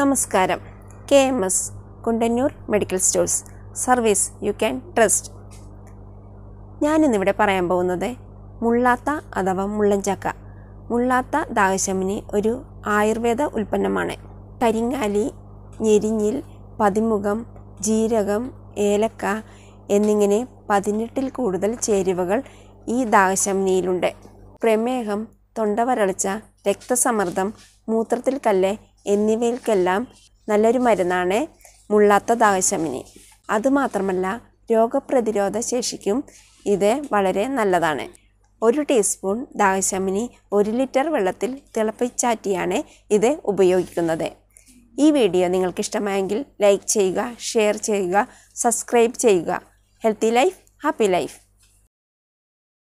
നമസ്കാരം K M S Kundannoor medical stores service you can trust ഞാനിന്നിവിടെ പറയാൻ പോകുന്നത് മുള്ളാത്ത അഥവാ മുള്ളഞ്ചാക്ക മുള്ളാത്ത ദാഹശമിനി ഒരു ആയുർവേദ ഉൽപ്പന്നമാണ് കരിങ്ങാലി ഞെരിഞ്ഞിൽ പതിമുഖം ജീരകം ഏലക്ക എന്നിങ്ങനെ പതിനെട്ടിൽ കൂടുതൽ ചേരുവകൾ ഈ ദാഹശമിനിയിലുണ്ട് പ്രമേഹം തൊണ്ടവരളച്ച രക്തസമ്മർദ്ദം മൂത്രത്തിൽ കല്ല് എന്നിവയ്ക്കെല്ലാം നല്ലൊരു മരുന്നാണ് മുള്ളാത്ത ദാഹശമിനി അതുമാത്രമല്ല രോഗപ്രതിരോധ ശേഷിക്കും ഇത് വളരെ നല്ലതാണ് ഒരു ടീസ്പൂൺ ദാഹശമിനി ഒരു ലിറ്റർ വെള്ളത്തിൽ തിളപ്പിച്ചാറ്റിയാണ് ഇത് ഉപയോഗിക്കുന്നത് ഈ വീഡിയോ നിങ്ങൾക്ക് ഇഷ്ടമായെങ്കിൽ ലൈക്ക് ചെയ്യുക ഷെയർ ചെയ്യുക സബ്സ്ക്രൈബ് ചെയ്യുക ഹെൽത്തി ലൈഫ് ഹാപ്പി ലൈഫ്